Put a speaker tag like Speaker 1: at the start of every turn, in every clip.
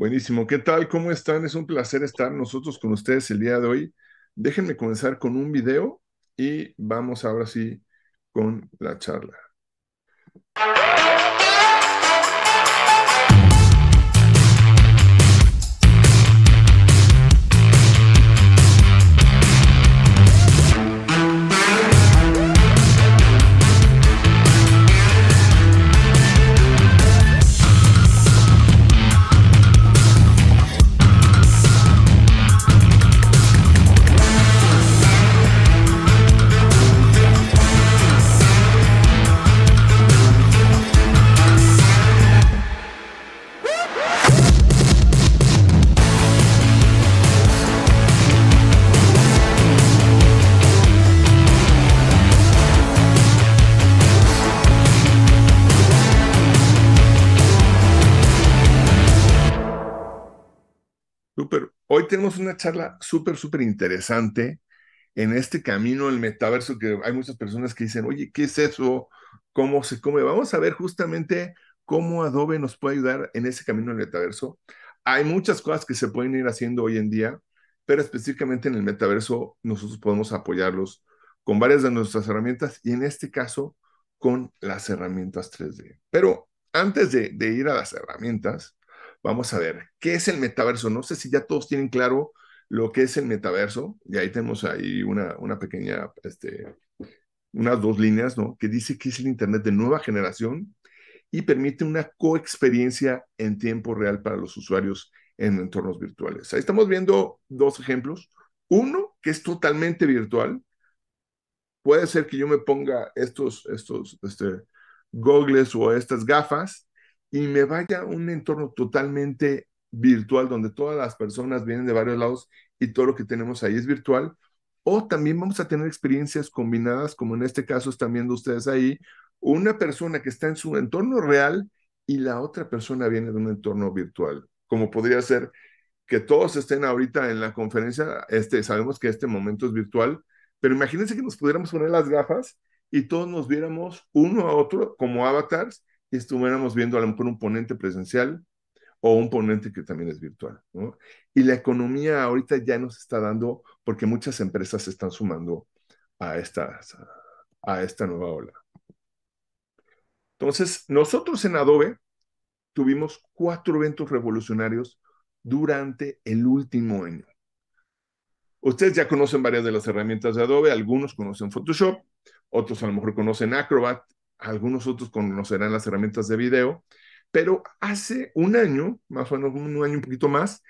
Speaker 1: Buenísimo, ¿qué tal? ¿Cómo están? Es un placer estar nosotros con ustedes el día de hoy. Déjenme comenzar con un video y vamos ahora sí con la charla. tenemos una charla súper, súper interesante en este camino del metaverso que hay muchas personas que dicen, oye, ¿qué es eso? ¿Cómo se come? Vamos a ver justamente cómo Adobe nos puede ayudar en ese camino del metaverso. Hay muchas cosas que se pueden ir haciendo hoy en día, pero específicamente en el metaverso nosotros podemos apoyarlos con varias de nuestras herramientas y en este caso con las herramientas 3D. Pero antes de, de ir a las herramientas, Vamos a ver, ¿qué es el metaverso? No sé si ya todos tienen claro lo que es el metaverso, y ahí tenemos ahí una, una pequeña, este, unas dos líneas, ¿no? Que dice que es el Internet de nueva generación y permite una coexperiencia en tiempo real para los usuarios en entornos virtuales. Ahí estamos viendo dos ejemplos. Uno, que es totalmente virtual. Puede ser que yo me ponga estos, estos, este, goggles o estas gafas y me vaya a un entorno totalmente virtual donde todas las personas vienen de varios lados y todo lo que tenemos ahí es virtual. O también vamos a tener experiencias combinadas, como en este caso están viendo ustedes ahí, una persona que está en su entorno real y la otra persona viene de un entorno virtual, como podría ser que todos estén ahorita en la conferencia, este, sabemos que este momento es virtual, pero imagínense que nos pudiéramos poner las gafas y todos nos viéramos uno a otro como avatars y estuviéramos viendo a lo mejor un ponente presencial o un ponente que también es virtual. Y la economía ahorita ya nos está dando, porque muchas empresas se están sumando a, a esta nueva ola. Entonces, nosotros en Adobe tuvimos cuatro eventos revolucionarios durante el último año. Ustedes ya conocen varias de las herramientas de Adobe, algunos conocen Photoshop, otros a lo mejor conocen Acrobat, algunos otros conocerán las herramientas de video, pero hace un año, más o menos un año un poquito más,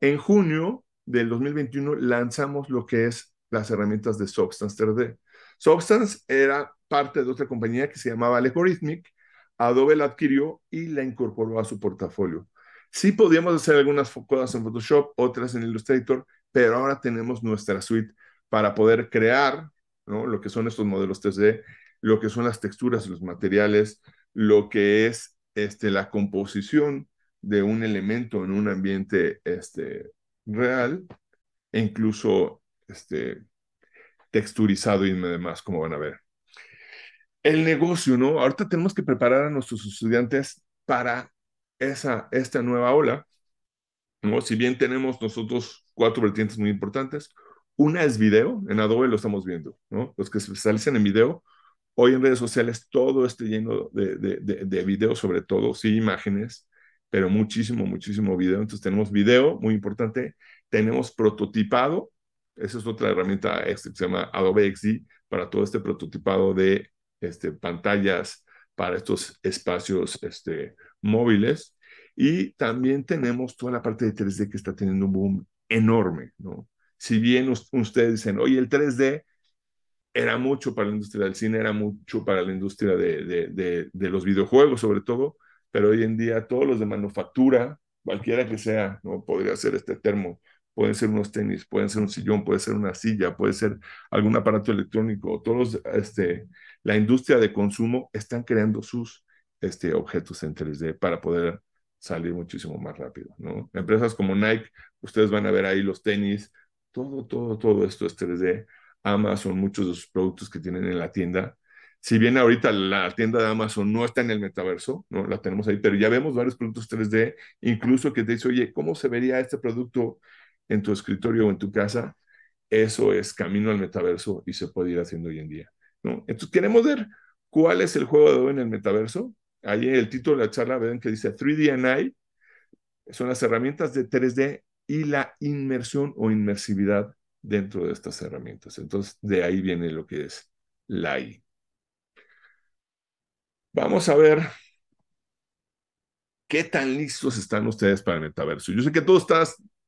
Speaker 1: en junio del 2021 lanzamos lo que es las herramientas de Substance 3D. Substance era parte de otra compañía que se llamaba Algorithmic, Adobe la adquirió y la incorporó a su portafolio. Sí podíamos hacer algunas cosas en Photoshop, otras en Illustrator, pero ahora tenemos nuestra suite para poder crear lo que son estos modelos 3D lo que son las texturas, los materiales, lo que es este, la composición de un elemento en un ambiente este, real e incluso este, texturizado y demás, como van a ver. El negocio, ¿no? Ahorita tenemos que preparar a nuestros estudiantes para esa, esta nueva ola, ¿no? Si bien tenemos nosotros cuatro vertientes muy importantes, una es video, en Adobe lo estamos viendo, ¿no? Los que se especializan en video Hoy en redes sociales todo está lleno de, de, de, videos, sobre todo, sí, imágenes, pero muchísimo, muchísimo video. Entonces tenemos video, muy importante, tenemos prototipado, esa es otra herramienta extra que se llama Adobe XD para todo este prototipado de este, pantallas para estos espacios este, móviles. Y también tenemos toda la parte de 3D que está teniendo un boom enorme, ¿no? Si bien ustedes dicen, oye, el 3D era mucho para la industria del cine, era mucho para la industria de, de, los videojuegos sobre todo, pero hoy en día todos los de manufactura, cualquiera que sea, no podría ser este termo, pueden ser unos tenis, pueden ser un sillón, puede ser una silla, puede ser algún aparato electrónico, todos este, la industria de consumo están creando sus este, objetos en 3D para poder salir muchísimo más rápido, ¿no? Empresas como Nike, ustedes van a ver ahí los tenis, todo, todo, todo esto es 3D. Amazon, muchos de sus productos que tienen en la tienda. Si bien ahorita la tienda de Amazon no está en el metaverso, ¿no? la tenemos ahí, pero ya vemos varios productos 3D, incluso que te dice, oye, ¿cómo se vería este producto en tu escritorio o en tu casa? Eso es camino al metaverso y se puede ir haciendo hoy en día. ¿no? Entonces, queremos ver cuál es el juego de hoy en el metaverso. Ahí en el título de la charla ven que dice 3D and I, son las herramientas de 3D y la inmersión o inmersividad dentro de estas herramientas. Entonces, de ahí viene lo que es la I. Vamos a ver qué tan listos están ustedes para el metaverso. Yo sé que todos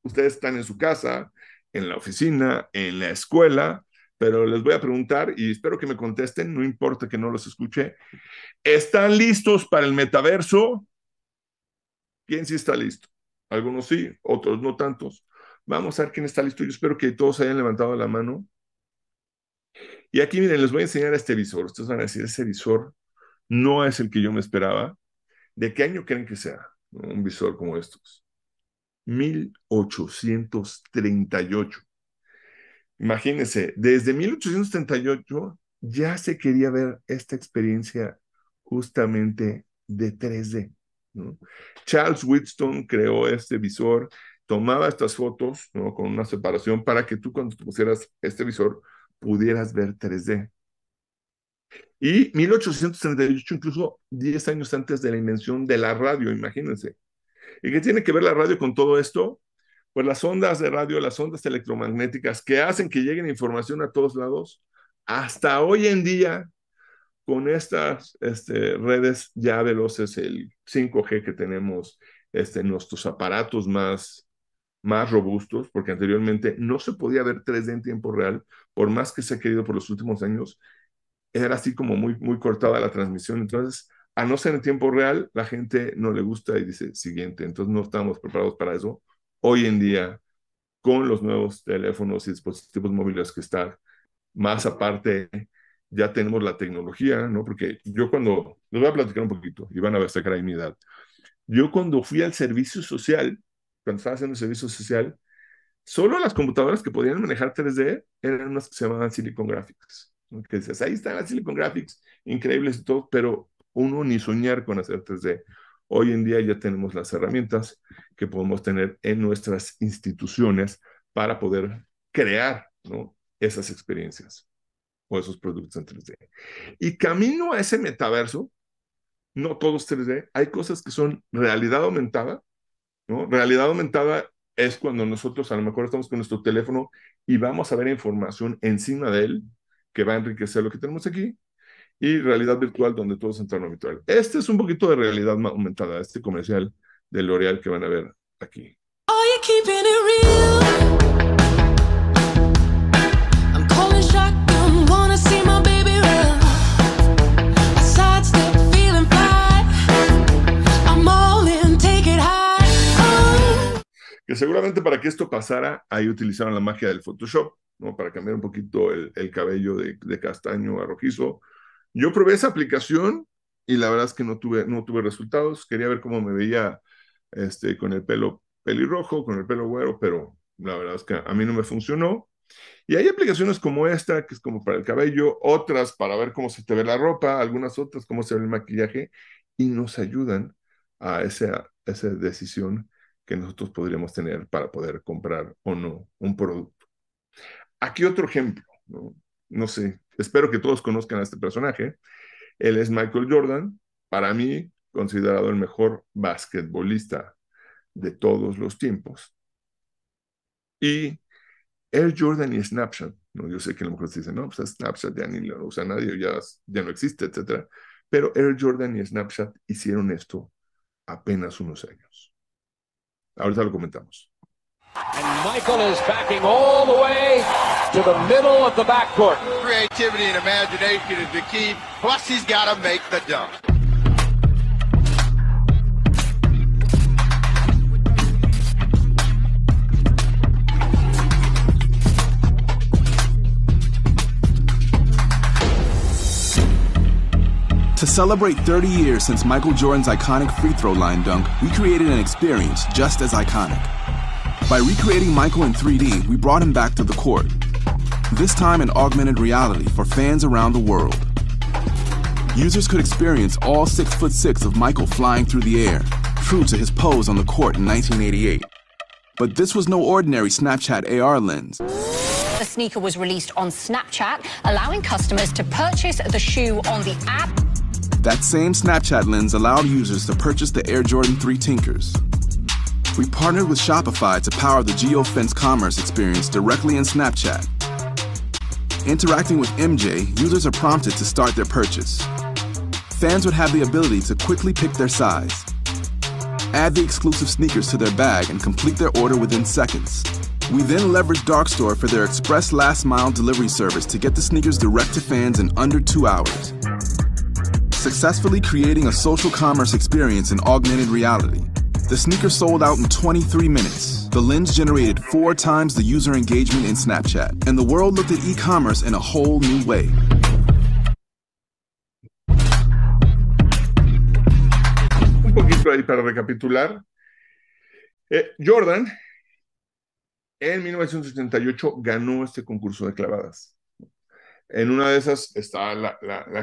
Speaker 1: ustedes están en su casa, en la oficina, en la escuela, pero les voy a preguntar y espero que me contesten, no importa que no los escuche. ¿Están listos para el metaverso? ¿Quién sí está listo? Algunos sí, otros no tantos. Vamos a ver quién está listo. Yo espero que todos hayan levantado la mano. Y aquí, miren, les voy a enseñar este visor. Ustedes van a decir, ese visor no es el que yo me esperaba. ¿De qué año creen que sea un visor como estos? 1838. Imagínense, desde 1838 ya se quería ver esta experiencia justamente de 3D. Charles Whitstone creó este visor tomaba estas fotos ¿no? con una separación para que tú cuando pusieras este visor pudieras ver 3D. Y 1838, incluso 10 años antes de la invención de la radio, imagínense. ¿Y qué tiene que ver la radio con todo esto? Pues las ondas de radio, las ondas electromagnéticas que hacen que lleguen información a todos lados, hasta hoy en día, con estas este, redes ya veloces, el 5G que tenemos, este, nuestros aparatos más más robustos, porque anteriormente no se podía ver 3D en tiempo real, por más que se ha querido por los últimos años, era así como muy, muy cortada la transmisión. Entonces, a no ser en tiempo real, la gente no le gusta y dice siguiente. Entonces, no estamos preparados para eso. Hoy en día, con los nuevos teléfonos y dispositivos móviles que están, más aparte, ya tenemos la tecnología, ¿no? Porque yo cuando, les voy a platicar un poquito y van a ver sacar ahí mi edad. Yo cuando fui al servicio social, cuando estaba haciendo el servicio social, solo las computadoras que podían manejar 3D eran unas que se llamaban Silicon Graphics. Que dices, ahí están las Silicon Graphics, increíbles y todo, pero uno ni soñar con hacer 3D. Hoy en día ya tenemos las herramientas que podemos tener en nuestras instituciones para poder crear ¿no? esas experiencias o esos productos en 3D. Y camino a ese metaverso, no todos 3D, hay cosas que son realidad aumentada Realidad aumentada es cuando nosotros a lo mejor estamos con nuestro teléfono y vamos a ver información encima de él que va a enriquecer lo que tenemos aquí y realidad virtual donde todo es entorno virtual. Este es un poquito de realidad aumentada, este comercial de L'Oreal que van a ver aquí. que seguramente para que esto pasara, ahí utilizaron la magia del Photoshop, ¿no? Para cambiar un poquito el, cabello de, castaño a rojizo. Yo probé esa aplicación y la verdad es que no tuve, no tuve resultados. Quería ver cómo me veía este, con el pelo pelirrojo, con el pelo güero, pero la verdad es que a mí no me funcionó. Y hay aplicaciones como esta, que es como para el cabello, otras para ver cómo se te ve la ropa, algunas otras cómo se ve el maquillaje, y nos ayudan a esa, a esa decisión que nosotros podríamos tener para poder comprar o no un producto. Aquí otro ejemplo, no, sé, espero que todos conozcan a este personaje. Él es Michael Jordan, para mí considerado el mejor basquetbolista de todos los tiempos. Y Air Jordan y Snapchat, ¿no? yo sé que a lo mejor se dice, no, pues, Snapchat ya ni lo usa nadie, ya, ya no existe, etc. Pero Air Jordan y Snapchat hicieron esto apenas unos años. Ahorita lo comentamos.
Speaker 2: And Michael is backing all the way to the middle of the backcourt. Creativity and imagination is the key. Plus, he's got to make the dunk. To celebrate 30 years since Michael Jordan's iconic free throw line dunk, we created an experience just as iconic. By recreating Michael in 3D, we brought him back to the court, this time in augmented reality for fans around the world. Users could experience all 6 foot 6 of Michael flying through the air, true to his pose on the court in 1988. But this was no ordinary Snapchat AR lens. The sneaker was released on Snapchat, allowing customers to purchase the shoe on the app that same Snapchat lens allowed users to purchase the Air Jordan 3 Tinkers. We partnered with Shopify to power the GeoFence commerce experience directly in Snapchat. Interacting with MJ, users are prompted to start their purchase. Fans would have the ability to quickly pick their size, add the exclusive sneakers to their bag, and complete their order within seconds. We then leveraged Darkstore for their express last mile delivery service to get the sneakers direct to fans in under two hours successfully creating a social commerce experience in augmented reality. The sneaker sold out in 23 minutes. The lens generated four times the user engagement in Snapchat, and the world looked at e-commerce in a whole new way.
Speaker 1: Un poquito ahí para recapitular. Eh, Jordan, en 1988 ganó este concurso de clavadas. En una de esas está la,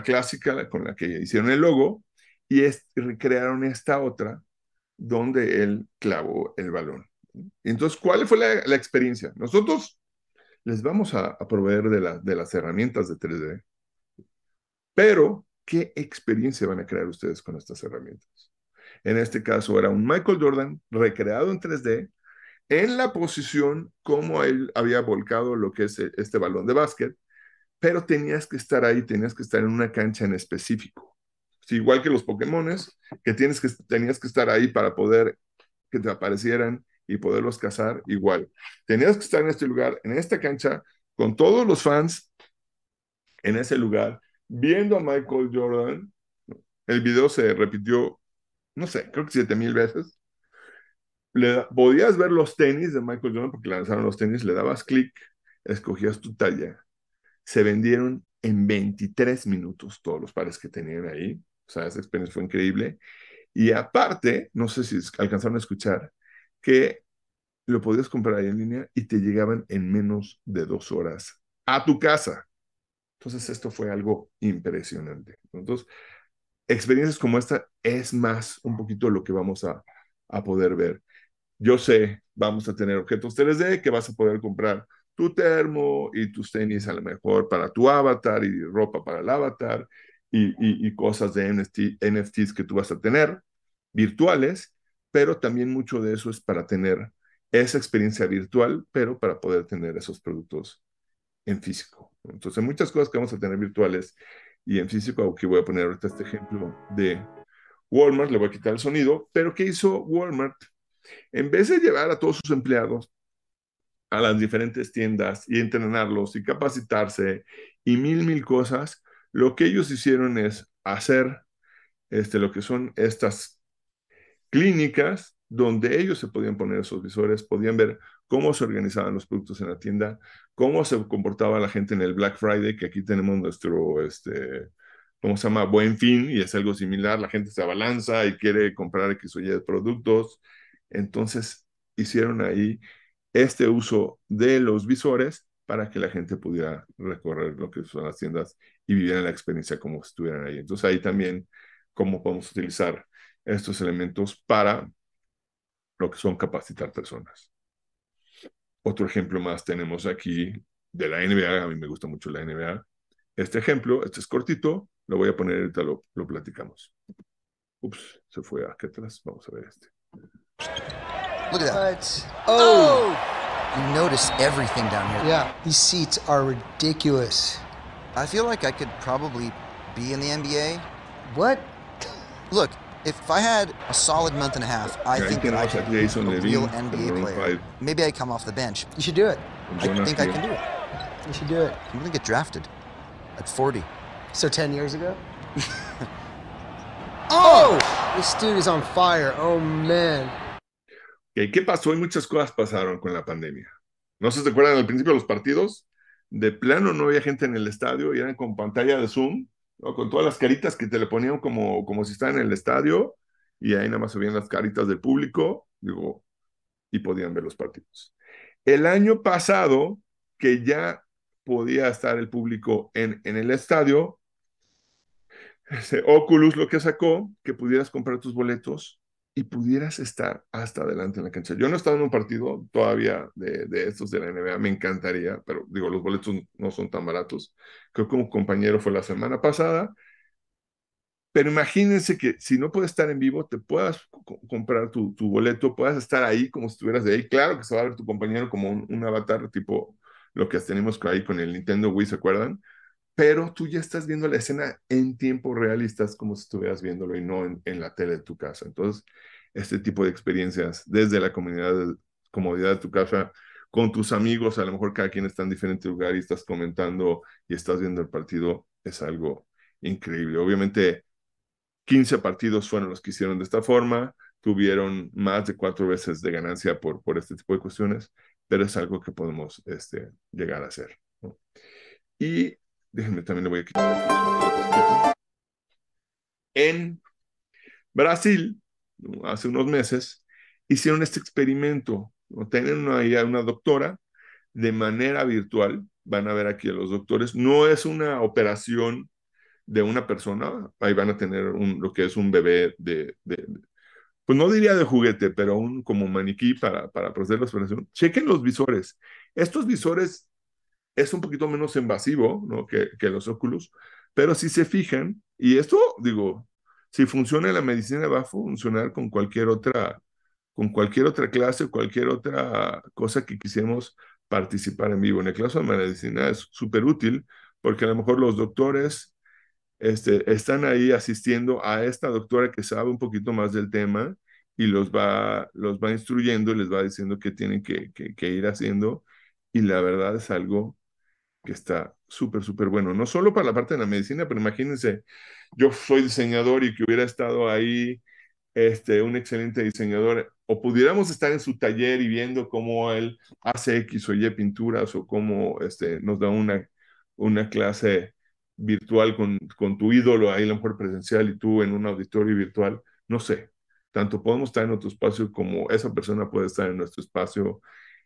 Speaker 1: clásica con la que hicieron el logo y recrearon esta otra donde él clavó el balón. Entonces, ¿cuál fue la, experiencia? Nosotros les vamos a, proveer de, de las herramientas de 3D, pero ¿qué experiencia van a crear ustedes con estas herramientas? En este caso era un Michael Jordan recreado en 3D en la posición como él había volcado lo que es eh, este balón de básquet pero tenías que estar ahí, tenías que estar en una cancha en específico. igual que los Pokémones, que, tienes que tenías que estar ahí para poder que te aparecieran y poderlos cazar, igual. Tenías que estar en este lugar, en esta cancha, con todos los fans en ese lugar, viendo a Michael Jordan. El video se repitió, no sé, creo que 7000 veces. Le, podías ver los tenis de Michael Jordan porque lanzaron los tenis, le dabas clic, escogías tu talla se vendieron en 23 minutos todos los pares que tenían ahí. O sea, esa experiencia fue increíble. Y aparte, no sé si alcanzaron a escuchar, que lo podías comprar ahí en línea y te llegaban en menos de dos horas a tu casa. Entonces, esto fue algo impresionante. Entonces, experiencias como esta es más un poquito lo que vamos a, poder ver. Yo sé, vamos a tener objetos 3D que vas a poder comprar tu termo y tus tenis a lo mejor para tu avatar y ropa para el avatar y, y, cosas de NFT, NFTs que tú vas a tener virtuales, pero también mucho de eso es para tener esa experiencia virtual, pero para poder tener esos productos en físico. Entonces, muchas cosas que vamos a tener virtuales y en físico, aunque voy a poner ahorita este ejemplo de Walmart, le voy a quitar el sonido, pero ¿qué hizo Walmart? En vez de llevar a todos sus empleados a las diferentes tiendas y entrenarlos y capacitarse y mil, mil cosas, lo que ellos hicieron es hacer este, lo que son estas clínicas donde ellos se podían poner esos visores, podían ver cómo se organizaban los productos en la tienda, cómo se comportaba la gente en el Black Friday, que aquí tenemos nuestro, este, ¿cómo se llama? Buen fin, y es algo similar, la gente se abalanza y quiere comprar X o Y productos. Entonces, hicieron ahí este uso de los visores para que la gente pudiera recorrer lo que son las tiendas y vivieran la experiencia como si estuvieran ahí. Entonces ahí también cómo podemos utilizar estos elementos para lo que son capacitar personas. Otro ejemplo más tenemos aquí de la NBA, a mí me gusta mucho la NBA. Este ejemplo, este es cortito, lo voy a poner ahorita, lo, lo platicamos. Ups, se fue aquí atrás, vamos a ver este.
Speaker 2: Look at that. But, oh. oh! You notice everything down here. Yeah, these seats are ridiculous. I feel like I could probably be in the NBA. What? Look, if I had a solid month and a half, I yeah, think that I could be a real NBA player. Five. Maybe I come off the bench. You should do it. I think I can do it. You should do it. I'm gonna get drafted at 40. So 10 years ago? oh! oh! This dude is on fire. Oh man.
Speaker 1: ¿Qué pasó? Y muchas cosas pasaron con la pandemia. No sé si se acuerdan al principio de los partidos, de plano no había gente en el estadio y eran con pantalla de Zoom, con todas las caritas que te le ponían como, como si estaban en el estadio y ahí nada más se las caritas del público y podían ver los partidos. El año pasado, que ya podía estar el público en, en el estadio, ese Oculus lo que sacó, que pudieras comprar tus boletos y pudieras estar hasta adelante en la cancha. Yo no he estado en un partido todavía de, de estos de la NBA, me encantaría, pero digo, los boletos no son tan baratos. Creo que un compañero fue la semana pasada, pero imagínense que si no puedes estar en vivo, te puedas comprar tu, boleto, puedas estar ahí como si estuvieras de ahí. Claro que se va a ver tu compañero como un, un avatar, tipo lo que tenemos ahí con el Nintendo Wii, ¿se acuerdan? pero tú ya estás viendo la escena en tiempo real y estás como si estuvieras viéndolo y no en, en la tele de tu casa. Entonces, este tipo de experiencias desde la comunidad de, comodidad de tu casa, con tus amigos, a lo mejor cada quien está en diferente lugar y estás comentando y estás viendo el partido, es algo increíble. Obviamente, 15 partidos fueron los que hicieron de esta forma, tuvieron más de cuatro veces de ganancia por, por este tipo de cuestiones, pero es algo que podemos este, llegar a hacer. Y Déjenme también le voy a quitar. En Brasil, hace unos meses, hicieron este experimento. Tienen una, una doctora de manera virtual. Van a ver aquí a los doctores. No es una operación de una persona. Ahí van a tener lo que es un bebé de, pues no diría de juguete, pero un como maniquí para, para proceder la operación. Chequen los visores. Estos visores es un poquito menos invasivo ¿no? que, que, los óculos, pero si se fijan, y esto, digo, si funciona la medicina va a funcionar con cualquier otra, con cualquier otra clase o cualquier otra cosa que quisiéramos participar en vivo. En el caso de medicina es súper útil porque a lo mejor los doctores este, están ahí asistiendo a esta doctora que sabe un poquito más del tema y los va, los va instruyendo y les va diciendo qué tienen que, que ir haciendo. Y la verdad es algo que está súper, súper bueno. No solo para la parte de la medicina, pero imagínense, yo soy diseñador y que hubiera estado ahí este, un excelente diseñador, o pudiéramos estar en su taller y viendo cómo él hace X o Y pinturas o cómo este, nos da una, una clase virtual con, con tu ídolo, ahí a lo mejor presencial y tú en un auditorio virtual, no sé. Tanto podemos estar en otro espacio como esa persona puede estar en nuestro espacio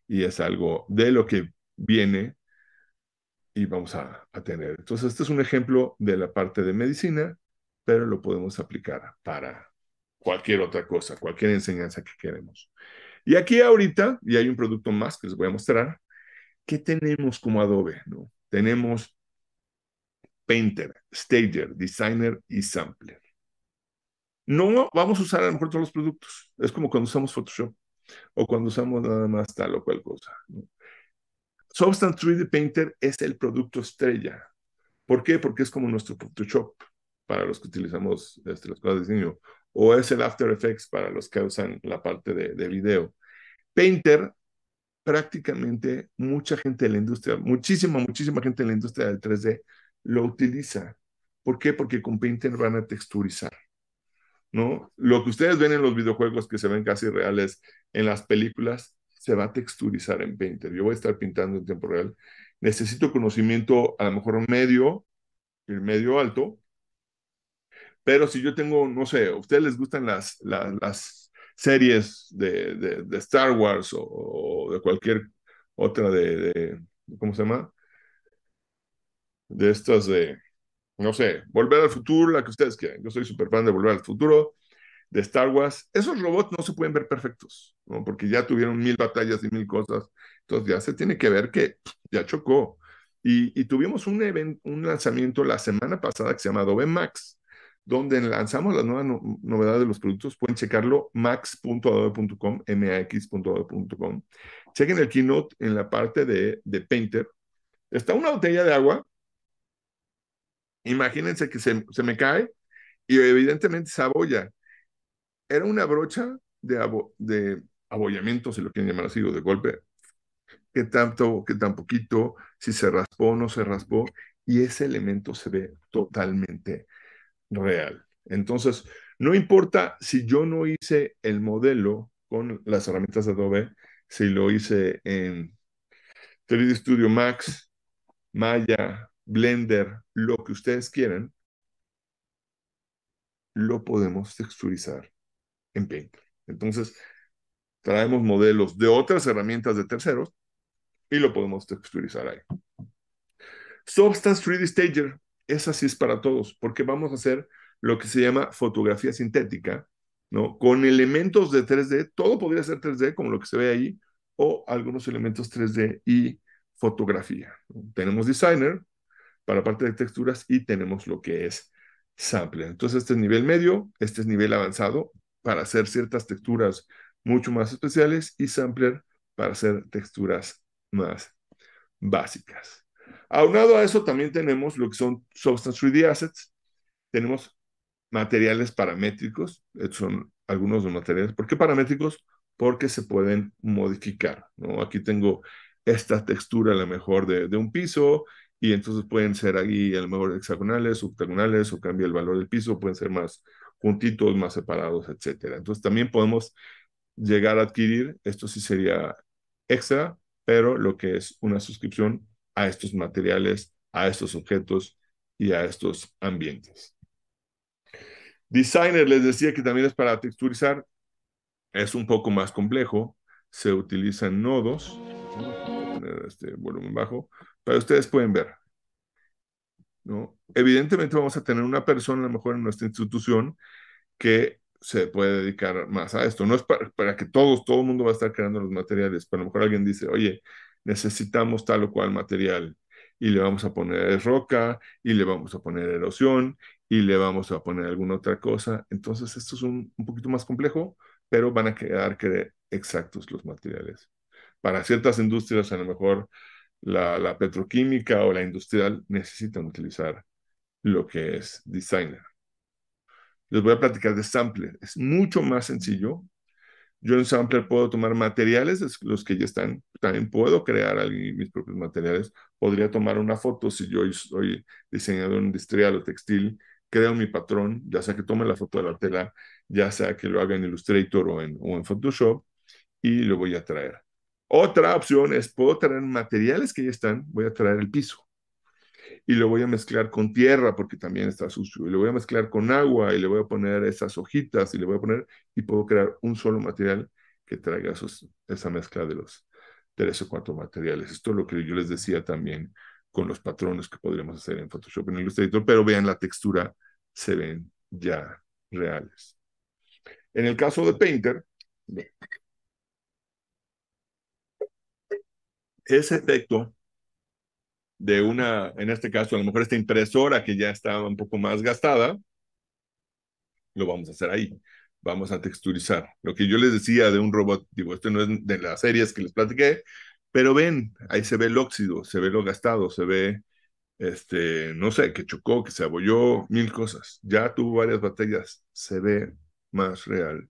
Speaker 1: y es algo de lo que viene y vamos a, tener. Entonces, este es un ejemplo de la parte de medicina, pero lo podemos aplicar para cualquier otra cosa, cualquier enseñanza que queremos. Y aquí ahorita, y hay un producto más que les voy a mostrar, ¿qué tenemos como Adobe? No? Tenemos Painter, Stager, Designer y Sampler. No vamos a usar a lo mejor todos los productos. Es como cuando usamos Photoshop o cuando usamos nada más tal o cual cosa. ¿no? Substance 3D Painter es el producto estrella. ¿Por qué? Porque es como nuestro Photoshop para los que utilizamos los este, las de diseño, o es el After Effects para los que usan la parte de, de video. Painter, prácticamente mucha gente de la industria, muchísima, muchísima gente de la industria del 3D lo utiliza. ¿Por qué? Porque con Painter van a texturizar. ¿no? Lo que ustedes ven en los videojuegos que se ven casi reales en las películas, se va a texturizar en Painter. Yo voy a estar pintando en tiempo real. Necesito conocimiento a lo mejor medio, el medio alto, pero si yo tengo, no sé, ¿a ustedes les gustan las, las, series de, de, Star Wars o, de cualquier otra de, de, ¿cómo se llama? De estas de, no sé, Volver al Futuro, la que ustedes quieran. Yo soy súper fan de Volver al Futuro de Star Wars, esos robots no se pueden ver perfectos, ¿no? porque ya tuvieron mil batallas y mil cosas. Entonces ya se tiene que ver que ya chocó. Y, tuvimos un, un lanzamiento la semana pasada que se llama Adobe Max, donde lanzamos las nuevas novedades de los productos. Pueden checarlo max.adobe.com, max.adobe.com. Chequen el keynote en la parte de, de Painter. Está una botella de agua. Imagínense que se, me cae y evidentemente se era una brocha de, abollamiento, si lo quieren llamar así, o de golpe, qué tanto, qué tan poquito, si se raspó o no se raspó, y ese elemento se ve totalmente real. Entonces, no importa si yo no hice el modelo con las herramientas de Adobe, si lo hice en 3D Studio Max, Maya, Blender, lo que ustedes quieran, lo podemos texturizar en Paint. Entonces, traemos modelos de otras herramientas de terceros y lo podemos texturizar ahí. Substance 3D Stager, esa sí es para todos, porque vamos a hacer lo que se llama fotografía sintética, ¿no? Con elementos de 3D, todo podría ser 3D, como lo que se ve ahí, o algunos elementos 3D y fotografía. Tenemos designer para parte de texturas y tenemos lo que es sampler. Entonces, este es nivel medio, este es nivel avanzado para hacer ciertas texturas mucho más especiales y sampler para hacer texturas más básicas. Aunado a eso también tenemos lo que son Substance 3D Assets, tenemos materiales paramétricos, estos son algunos de los materiales. ¿Por qué paramétricos? Porque se pueden modificar, ¿no? Aquí tengo esta textura a lo mejor de, de un piso y entonces pueden ser aquí a lo mejor hexagonales, octagonales o cambia el valor del piso, pueden ser más juntitos, más separados, etcétera. Entonces también podemos llegar a adquirir, esto sí sería extra, pero lo que es una suscripción a estos materiales, a estos objetos y a estos ambientes. Designer les decía que también es para texturizar, es un poco más complejo, se utilizan nodos, este volumen bajo, pero ustedes pueden ver, Evidentemente vamos a tener una persona, a lo mejor en nuestra institución, que se puede dedicar más a esto. No es para, que todos, todo el mundo va a estar creando los materiales, pero a lo mejor alguien dice, oye, necesitamos tal o cual material y le vamos a poner roca y le vamos a poner erosión y le vamos a poner alguna otra cosa. Entonces esto es un, un poquito más complejo, pero van a quedar exactos los materiales. Para ciertas industrias a lo mejor la, petroquímica o la industrial necesitan utilizar lo que es designer. Les voy a platicar de sampler. Es mucho más sencillo. Yo en sampler puedo tomar materiales, los que ya están. También puedo crear mis propios materiales. Podría tomar una foto si yo soy diseñador industrial o textil. Creo mi patrón, ya sea que tome la foto de la tela, ya sea que lo haga en Illustrator o en Photoshop, y lo voy a traer. Otra opción es, puedo traer materiales que ya están, voy a traer el piso y lo voy a mezclar con tierra porque también está sucio, y lo voy a mezclar con agua y le voy a poner esas hojitas y le voy a poner y puedo crear un solo material que traiga esa mezcla de los tres o cuatro materiales. Esto es lo que yo les decía también con los patrones que podríamos hacer en Photoshop, en Illustrator, pero vean la textura, se ven ya reales. En el caso de Painter, ese efecto de una, en este caso, a lo mejor esta impresora que ya estaba un poco más gastada, lo vamos a hacer ahí. Vamos a texturizar. Lo que yo les decía de un robot, digo, este no es de las series que les platiqué, pero ven, ahí se ve el óxido, se ve lo gastado, se ve, este, no sé, que chocó, que se abolló, mil cosas. Ya tuvo varias batallas, se ve más real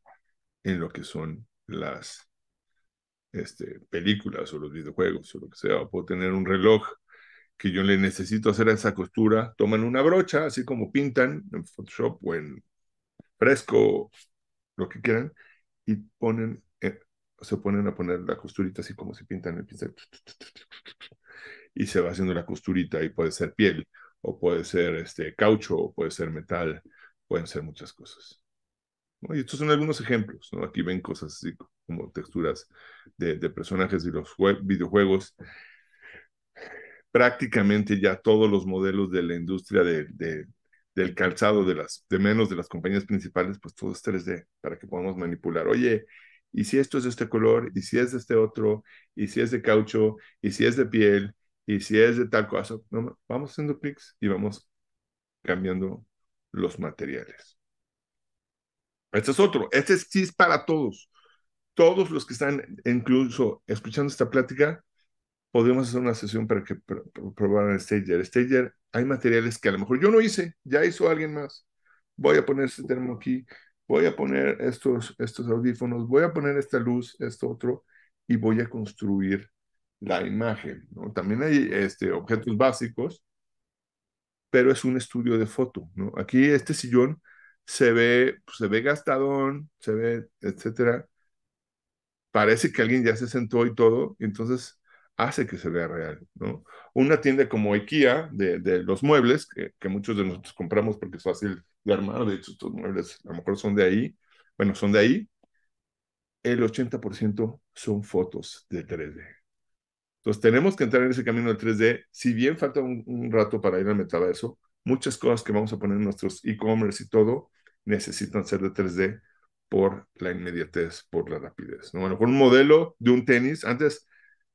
Speaker 1: en lo que son las este, películas o los videojuegos o lo que sea, o puedo tener un reloj que yo le necesito hacer esa costura, toman una brocha, así como pintan en Photoshop o en fresco, lo que quieran, y ponen, eh, se ponen a poner la costurita así como si pintan el pincel. Y se va haciendo la costurita y puede ser piel, o puede ser este caucho, o puede ser metal, pueden ser muchas cosas. Y estos son algunos ejemplos, ¿no? Aquí ven cosas así como texturas de, personajes y los videojuegos. Prácticamente ya todos los modelos de la industria del calzado, de, las, de menos de las compañías principales, pues todo es 3D para que podamos manipular. Oye, ¿y si esto es de este color? ¿Y si es de este otro? ¿Y si es de caucho? ¿Y si es de piel? ¿Y si es de tal cosa? vamos haciendo clics y vamos cambiando los materiales. Este es otro. Este es, sí para todos. Todos los que están incluso escuchando esta plática, podemos hacer una sesión para que pr el probaran Stager. Stager, hay materiales que a lo mejor yo no hice, ya hizo alguien más. Voy a poner este termo aquí, voy a poner estos, estos audífonos, voy a poner esta luz, esto otro, y voy a construir la imagen. También hay este, objetos básicos, pero es un estudio de foto. ¿no? Aquí este sillón se ve, pues, se ve gastadón, se ve, etcétera. Parece que alguien ya se sentó y todo, y entonces hace que se vea real, ¿no? Una tienda como IKEA, de, los muebles, que, muchos de nosotros compramos porque es fácil de armar, de hecho, estos muebles a lo mejor son de ahí, bueno, son de ahí, el 80% son fotos de 3D. Entonces, tenemos que entrar en ese camino del 3D, si bien falta un, rato para ir al metaverso, muchas cosas que vamos a poner en nuestros e-commerce y todo, necesitan ser de 3D por la inmediatez, por la rapidez. ¿no? Bueno, con un modelo de un tenis, antes,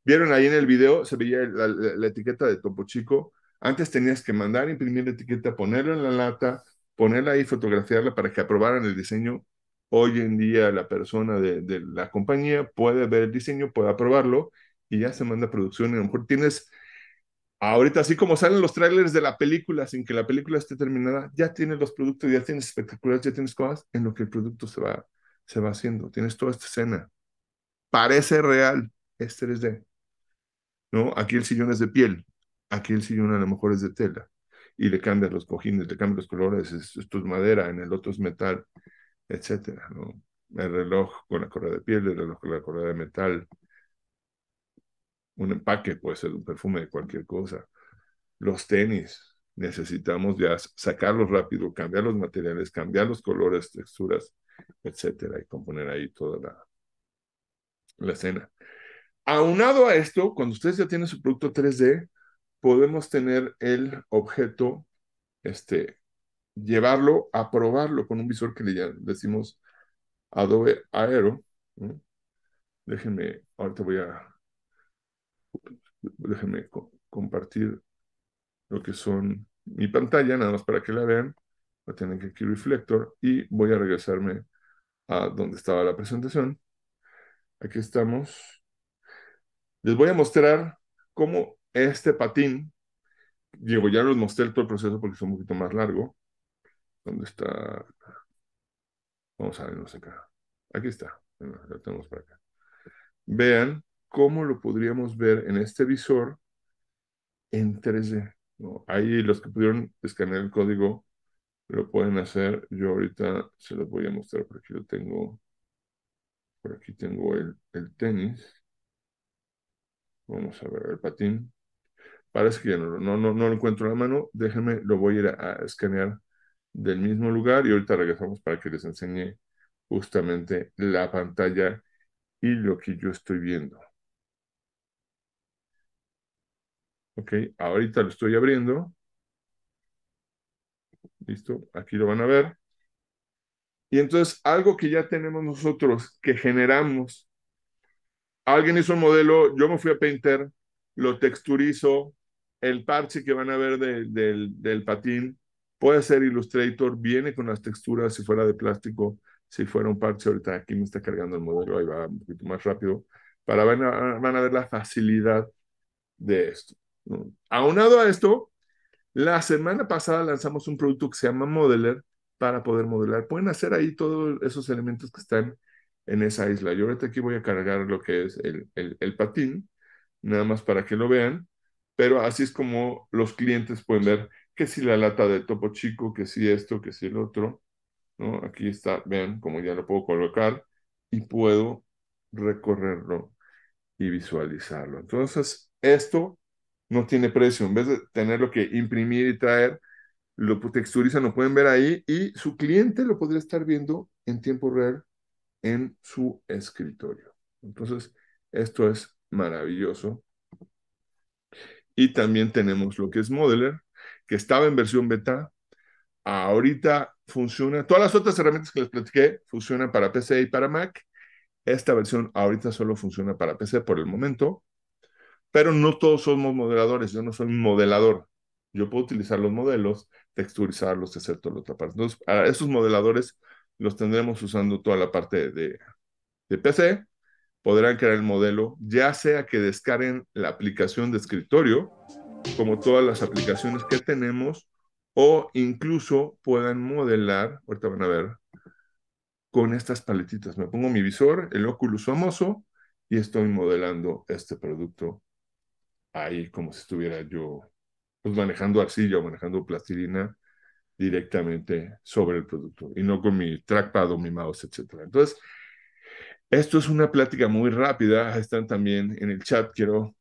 Speaker 1: vieron ahí en el video, se veía la, etiqueta de Topo Chico, antes tenías que mandar imprimir la etiqueta, ponerla en la lata, ponerla ahí, fotografiarla para que aprobaran el diseño. Hoy en día la persona de, la compañía puede ver el diseño, puede aprobarlo y ya se manda a producción. Y a lo mejor tienes Ahorita, así como salen los trailers de la película sin que la película esté terminada, ya tienes los productos, ya tienes espectaculares, ya tienes cosas en lo que el producto se va, se va haciendo. Tienes toda esta escena. Parece real, es 3D. ¿No? Aquí el sillón es de piel, aquí el sillón a lo mejor es de tela. Y le cambias los cojines, le cambias los colores, esto es madera, en el otro es metal, etc. El reloj con la correa de piel, el reloj con la correa de metal, un empaque, puede ser un perfume de cualquier cosa. Los tenis, necesitamos ya sacarlos rápido, cambiar los materiales, cambiar los colores, texturas, etcétera, y componer ahí toda la, escena. Aunado a esto, cuando ustedes ya tienen su producto 3D, podemos tener el objeto, este, llevarlo a probarlo con un visor que le decimos Adobe Aero. Déjenme, ahorita voy a pues, déjenme compartir lo que son mi pantalla, nada más para que la vean. Va tienen que aquí reflector y voy a regresarme a donde estaba la presentación. Aquí estamos. Les voy a mostrar cómo este patín, digo, ya les mostré todo el proceso porque es un poquito más largo. ¿Dónde está? Vamos a vernos acá. Aquí está. lo tenemos para acá. Vean cómo lo podríamos ver en este visor en 3D. ¿no? Ahí los que pudieron escanear el código lo pueden hacer. Yo ahorita se los voy a mostrar por aquí lo tengo. Por aquí tengo el, tenis. Vamos a ver el patín. Parece que ya no, no, no, lo encuentro en la mano. Déjenme, lo voy a ir a escanear del mismo lugar y ahorita regresamos para que les enseñe justamente la pantalla y lo que yo estoy viendo. Ok, ahorita lo estoy abriendo. Listo, aquí lo van a ver. Y entonces, algo que ya tenemos nosotros, que generamos. Alguien hizo un modelo, yo me fui a Painter, lo texturizo, el parche que van a ver del, patín puede ser Illustrator, viene con las texturas, si fuera de plástico, si fuera un parche, ahorita aquí me está cargando el modelo, ahí va un poquito más rápido, para van van a ver la facilidad de esto. Aunado a esto, la semana pasada lanzamos un producto que se llama Modeler para poder modelar. Pueden hacer ahí todos esos elementos que están en esa isla. Yo ahorita aquí voy a cargar lo que es el, el, patín, nada más para que lo vean, pero así es como los clientes pueden ver que si la lata de topo chico, que si esto, que si el otro, Aquí está, vean como ya lo puedo colocar y puedo recorrerlo y visualizarlo. Entonces, esto no tiene precio. En vez de tenerlo que imprimir y traer, lo texturiza lo pueden ver ahí y su cliente lo podría estar viendo en tiempo real en su escritorio. Entonces, esto es maravilloso. Y también tenemos lo que es Modeler, que estaba en versión beta. Ahorita funciona. Todas las otras herramientas que les platiqué funcionan para PC y para Mac. Esta versión ahorita solo funciona para PC por el momento pero no todos somos modeladores, yo no soy modelador. Yo puedo utilizar los modelos, texturizarlos, hacer toda la otra parte. Entonces, a esos modeladores los tendremos usando toda la parte de, de PC. Podrán crear el modelo, ya sea que descarguen la aplicación de escritorio, como todas las aplicaciones que tenemos, o incluso puedan modelar, ahorita van a ver, con estas paletitas. Me pongo mi visor, el Oculus famoso, y estoy modelando este producto ahí como si estuviera yo pues, manejando arcilla o manejando plastilina directamente sobre el producto y no con mi trackpad o mi mouse, etc. Entonces, esto es una plática muy rápida. Están también en el chat, quiero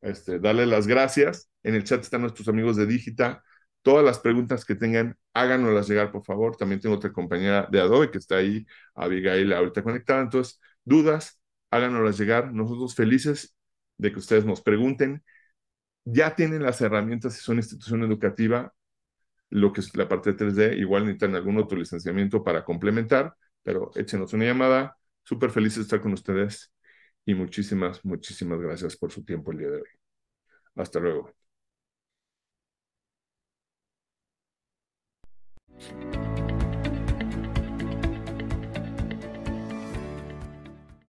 Speaker 1: este, darle las gracias. En el chat están nuestros amigos de Digita. Todas las preguntas que tengan, háganoslas llegar, por favor. También tengo otra compañera de Adobe que está ahí, Abigail, ahorita conectada. Entonces, dudas, háganoslas llegar. Nosotros felices de que ustedes nos pregunten. Ya tienen las herramientas si son institución educativa, lo que es la parte 3D, igual necesitan algún otro licenciamiento para complementar, pero échenos una llamada. Súper feliz de estar con ustedes y muchísimas, muchísimas gracias por su tiempo el día de hoy. Hasta luego.